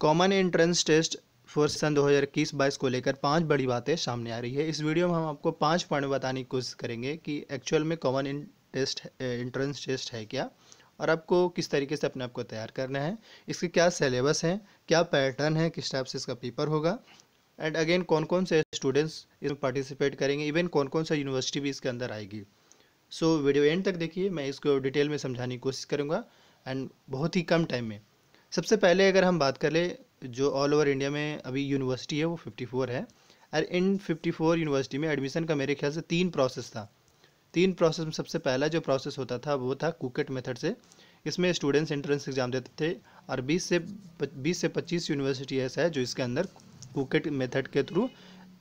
common entrance test for सन 2021 बाईस को लेकर पांच बड़ी बातें सामने आ रही है इस वीडियो में हम आपको पांच पॉइंट बताने की कोशिश करेंगे कि एक्चुअल में कॉमन टेस्ट एंट्रेंस टेस्ट है क्या और आपको किस तरीके से अपने आप को तैयार करना है इसके क्या सिलेबस हैं क्या पैटर्न है किस टाइप से इसका पेपर होगा एंड अगेन कौन कौन से स्टूडेंट्स इसमें पार्टिसिपेट करेंगे इवन कौन कौन सा यूनिवर्सिटी भी इसके अंदर आएगी सो so, वीडियो एंड तक देखिए मैं इसको डिटेल में समझाने की कोशिश करूँगा एंड बहुत ही कम टाइम में सबसे पहले अगर हम बात कर जो ऑल ओवर इंडिया में अभी यूनिवर्सिटी है वो फिफ्टी फोर है और इन फिफ्टी फोर यूनिवर्सिटी में एडमिशन का मेरे ख्याल से तीन प्रोसेस था तीन प्रोसेस में सबसे पहला जो प्रोसेस होता था वो था कुकेट मेथड से इसमें स्टूडेंट्स एंट्रेंस एग्ज़ाम देते थे और 20 से 20 से 25 यूनिवर्सिटी ऐसा है जो इसके अंदर कुकेट मेथड के थ्रू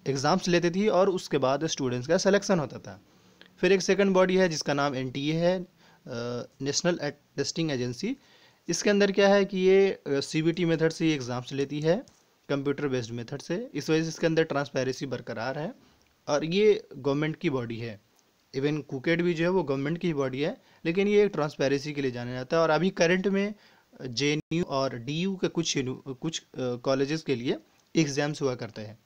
एग्ज़ाम्स लेती थी और उसके बाद स्टूडेंट्स का सिलेक्शन होता था फिर एक सेकेंड बॉडी है जिसका नाम एन है नेशनल टेस्टिंग एजेंसी इसके अंदर क्या है कि ये सी बी टी मेथड से एग्ज़ाम्स लेती है कंप्यूटर बेस्ड मेथड से इस वजह से इसके अंदर ट्रांसपेरेंसी बरकरार है और ये गवर्नमेंट की बॉडी है इवन कुकेट भी जो है वो गवर्नमेंट की बॉडी है लेकिन ये एक ट्रांसपेरेंसी के लिए जाना जाता है और अभी करंट में जे और डी के कुछ कुछ कॉलेजेस के लिए एग्ज़ाम्स हुआ करते हैं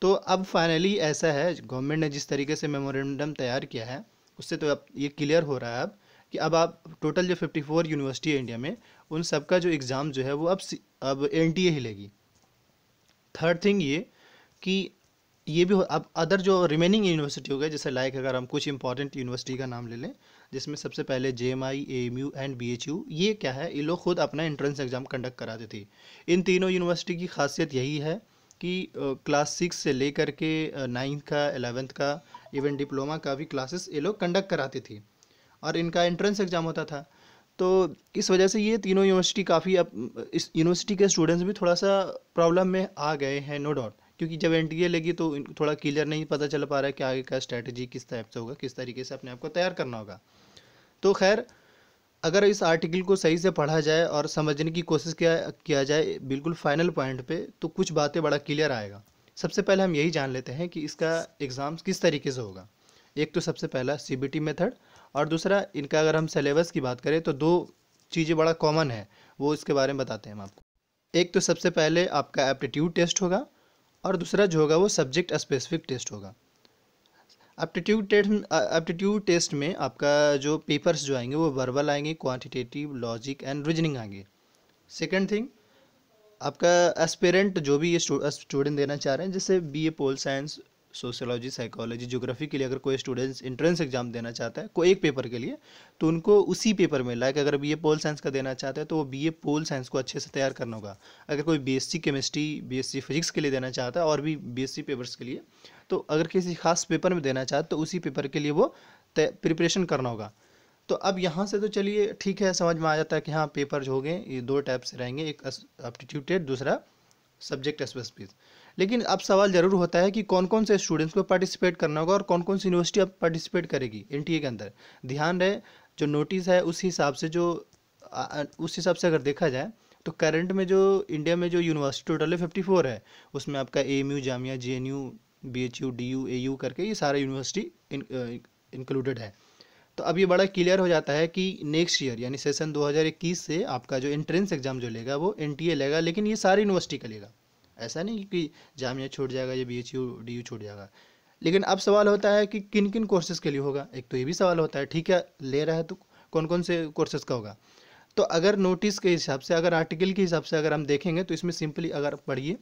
तो अब फाइनली ऐसा है गवर्नमेंट ने जिस तरीके से मेमोरेंडम तैयार किया है उससे तो अब ये क्लियर हो रहा है अब कि अब आप टोटल जो 54 यूनिवर्सिटी है इंडिया में उन सब का जो एग्ज़ाम जो है वो अब अब N T A third thing ये कि ये भी अब अदर जो रिमेनिंग यूनिवर्सिटी हो गए जैसे लाइक अगर हम कुछ इंपॉर्टेंट यूनिवर्सिटी का नाम ले लें जिसमें सबसे पहले J M I M U and B H U ये क्या है ये लोग खुद अपना एंट्रेंस एग्ज़ाम कंडक्ट कराते थे इन तीनों यूनिवर्सिटी की खासियत यही है कि क्लास सिक्स से लेकर के नाइन्थ का एलेवेंथ का इवन डिप्लोमा का भी क्लासेस ये लोग कंडक्ट कराती थी और इनका एंट्रेंस एग्ज़ाम होता था तो इस वजह से ये तीनों यूनिवर्सिटी काफ़ी अब इस यूनिवर्सिटी के स्टूडेंट्स भी थोड़ा सा प्रॉब्लम में आ गए हैं नो डाउट क्योंकि जब एन लगी तो थोड़ा क्लियर नहीं पता चल पा रहा है कि आगे का स्ट्रैटेजी किस टाइप से होगा किस तरीके से अपने आप को तैयार करना होगा तो खैर अगर इस आर्टिकल को सही से पढ़ा जाए और समझने की कोशिश किया किया जाए बिल्कुल फाइनल पॉइंट पे तो कुछ बातें बड़ा क्लियर आएगा सबसे पहले हम यही जान लेते हैं कि इसका एग्ज़ाम किस तरीके से होगा एक तो सबसे पहला सी मेथड और दूसरा इनका अगर हम सिलेबस की बात करें तो दो चीज़ें बड़ा कॉमन है वो इसके बारे में बताते हैं हम आपको एक तो सबसे पहले आपका एप्टीट्यूड टेस्ट होगा और दूसरा जो होगा वो सब्जेक्ट स्पेसिफिक टेस्ट होगा एप्टीट्यूड टेस्ट एप्टीट्यूड टेस्ट में आपका जो पेपर्स जो आएंगे वो वर्बल आएंगे क्वांटिटेटिव लॉजिक एंड रीजनिंग आएंगे सेकेंड थिंग आपका एस्पेरेंट जो भी ये स्टूडेंट देना चाह रहे हैं जैसे B A pol science sociology psychology geography के लिए अगर कोई स्टूडेंट्स इंट्रेंस एग्जाम देना चाहता है कोई एक पेपर के लिए तो उनको उसी पेपर में लाइक अगर बी ए पोल साइंस का देना चाहता है तो वो बी ए पोल साइंस को अच्छे से तैयार करना होगा अगर कोई B S C chemistry B S C physics के लिए देना चाहता है और भी बी एस सी पेपर्स के लिए तो अगर किसी खास पेपर में देना चाहता तो उसी पेपर के लिए वो प्रिपरेशन करना होगा तो अब यहाँ से तो चलिए ठीक है समझ में आ जाता है कि हाँ पेपर जो होंगे ये दो टाइप से रहेंगे एक एप्टीट्यूड दूसरा सब्जेक्ट स्पेसिफिक लेकिन अब सवाल ज़रूर होता है कि कौन कौन से स्टूडेंट्स को पार्टिसिपेट करना होगा और कौन कौन सी यूनिवर्सिटी अब पार्टिसिपेट करेगी एन के अंदर ध्यान रहे जो नोटिस है उस हिसाब से जो उस हिसाब से अगर देखा जाए तो करंट में जो इंडिया में जो यूनिवर्सिटी टोटल है फिफ्टी फोर है उसमें आपका A M U Jamia J N U B H U D U A U करके ये सारा यूनिवर्सिटी इंक्लूडेड है तो अब ये बड़ा क्लियर हो जाता है कि नेक्स्ट ईयर यानी सेशन 2021 से आपका जो एंट्रेंस एग्ज़ाम जो लेगा वो एन लेगा लेकिन ये सारी यूनिवर्सिटी का लेगा ऐसा नहीं कि जामिया छोड़ जाएगा या B H U D U छोड़ जाएगा लेकिन अब सवाल होता है कि किन किन कोर्सेज़ के लिए होगा एक तो ये भी सवाल होता है ठीक है ले रहा है तो कौन कौन से कोर्सेज़ का होगा तो अगर नोटिस के हिसाब से अगर आर्टिकल के हिसाब से अगर हम देखेंगे तो इसमें सिंपली अगर पढ़िए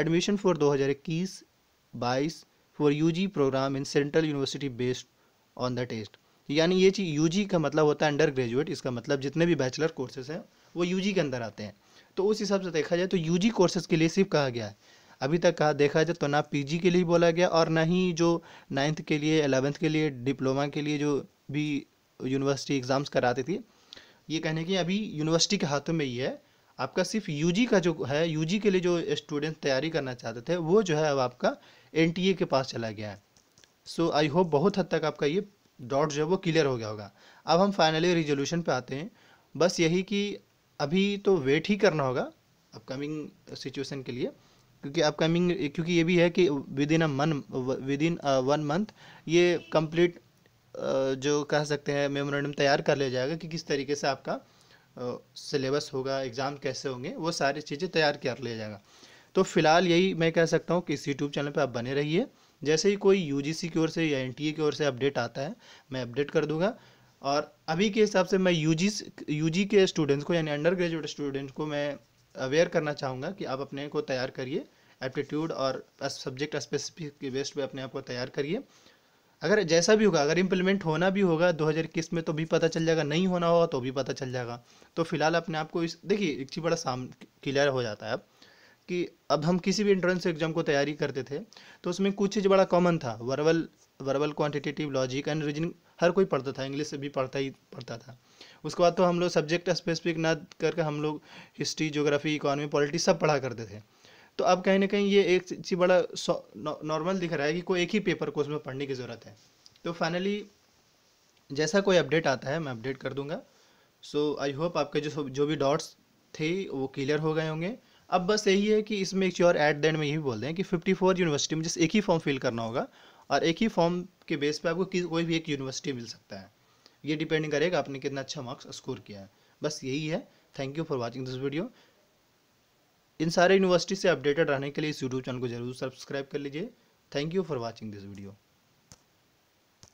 एडमिशन फॉर दो हज़ार इक्कीस बाईस for U G program in central university based on the test यानी ये चीज़ यूजी का मतलब होता है अंडर ग्रेजुएट इसका मतलब जितने भी बैचलर कोर्सेज हैं वो यूजी के अंदर आते हैं तो उस हिसाब से देखा जाए तो यूजी कोर्सेज के लिए सिर्फ कहा गया है अभी तक कहा देखा जाए तो ना पीजी के लिए बोला गया और ना ही जो नाइन्थ के लिए एलेवेंथ के लिए डिप्लोमा के लिए जो भी यूनिवर्सिटी एग्ज़ाम्स कराती थी ये कहने की अभी यूनिवर्सिटी के हाथों में ही है आपका सिर्फ यू का जो है यू के लिए जो स्टूडेंट तैयारी करना चाहते थे वो जो है अब आपका एन के पास चला गया है सो आई होप बहुत हद तक आपका ये डॉट जो है वो क्लियर हो गया होगा अब हम फाइनली रिजोल्यूशन पे आते हैं बस यही कि अभी तो वेट ही करना होगा अपकमिंग सिचुएशन के लिए क्योंकि अपकमिंग क्योंकि ये भी है कि with within a month within one month ये कंप्लीट जो कह सकते हैं मेमोरेंडम तैयार कर लिया जाएगा कि किस तरीके से आपका सिलेबस होगा एग्ज़ाम कैसे होंगे वो सारी चीज़ें तैयार कर लिया जाएगा तो फिलहाल यही मैं कह सकता हूँ कि इस यूट्यूब चैनल पर आप बने रहिए जैसे ही कोई यू की ओर से या एन की ओर से अपडेट आता है मैं अपडेट कर दूंगा और अभी के हिसाब से मैं यू जी के स्टूडेंट्स को यानी अंडर ग्रेजुएट स्टूडेंट्स को मैं अवेयर करना चाहूँगा कि आप अपने को तैयार करिए एप्टीट्यूड और सब्जेक्ट स्पेसिफिक के बेस्ट पे अपने आप को तैयार करिए अगर जैसा भी होगा अगर इम्प्लीमेंट होना भी होगा 2021 में तो भी पता चल जाएगा नहीं होना होगा तो भी पता चल जाएगा तो फिलहाल अपने आप को इस देखिए एक चीज़ बड़ा साम क्लियर हो जाता है अब कि अब हम किसी भी एंट्रेंस एग्जाम को तैयारी करते थे तो उसमें कुछ चीज़ बड़ा कॉमन था verbal verbal quantitative logic and reasoning हर कोई पढ़ता था इंग्लिश भी पढ़ता ही पढ़ता था उसके बाद तो हम लोग सब्जेक्ट स्पेसिफिक ना करके हम लोग हिस्ट्री जोग्राफी इकोनॉमी पॉलिटिक्स सब पढ़ा करते थे तो अब कहीं ना कहीं ये एक चीज़ बड़ा नॉर्मल दिख रहा है कि कोई एक ही पेपर को उसमें पढ़ने की ज़रूरत है तो फाइनली जैसा कोई अपडेट आता है मैं अपडेट कर दूंगा सो आई होप आपके जो जो भी डॉट्स थे वो क्लियर हो गए होंगे अब बस यही है कि इसमें एक और एट द एंड में यही बोल दें कि 54 यूनिवर्सिटी में जिस एक ही फॉर्म फिल करना होगा और एक ही फॉर्म के बेस पे आपको कोई भी एक यूनिवर्सिटी मिल सकता है ये डिपेंड करेगा आपने कितना अच्छा मार्क्स स्कोर किया है बस यही है thank you for watching this video इन सारे यूनिवर्सिटी से अपडेटेड रहने के लिए इस यूट्यूब चैनल को जरूर सब्सक्राइब कर लीजिए thank you for watching this video